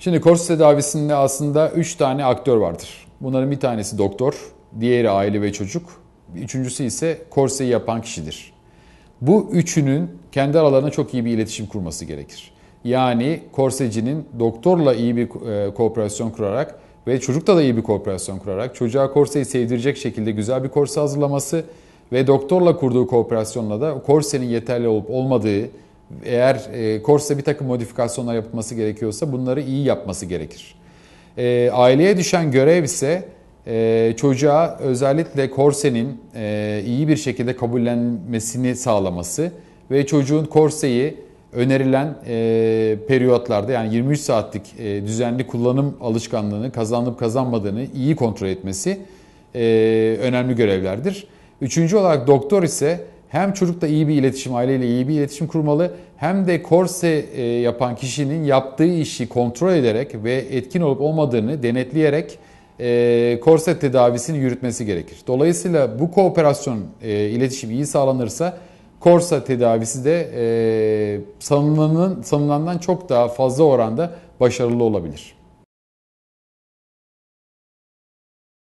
Şimdi Kors tedavisinde aslında 3 tane aktör vardır. Bunların bir tanesi doktor, diğeri aile ve çocuk, üçüncüsü ise korseyi yapan kişidir. Bu üçünün kendi aralarına çok iyi bir iletişim kurması gerekir. Yani korsecinin doktorla iyi bir e, kooperasyon kurarak ve çocukta da iyi bir kooperasyon kurarak çocuğa korseyi sevdirecek şekilde güzel bir korse hazırlaması ve doktorla kurduğu kooperasyonla da korsenin yeterli olup olmadığı eğer e, Corsa bir takım modifikasyonlar yapılması gerekiyorsa bunları iyi yapması gerekir. E, aileye düşen görev ise e, çocuğa özellikle Corsa'nın e, iyi bir şekilde kabullenmesini sağlaması ve çocuğun Corsa'yı önerilen e, periyotlarda yani 23 saatlik e, düzenli kullanım alışkanlığını kazanıp kazanmadığını iyi kontrol etmesi e, önemli görevlerdir. Üçüncü olarak doktor ise hem çocukla iyi bir iletişim, aileyle iyi bir iletişim kurmalı hem de korse e, yapan kişinin yaptığı işi kontrol ederek ve etkin olup olmadığını denetleyerek e, korse tedavisini yürütmesi gerekir. Dolayısıyla bu kooperasyon e, iletişim iyi sağlanırsa korsa tedavisi de sanılanın, sanılandan çok daha fazla oranda başarılı olabilir.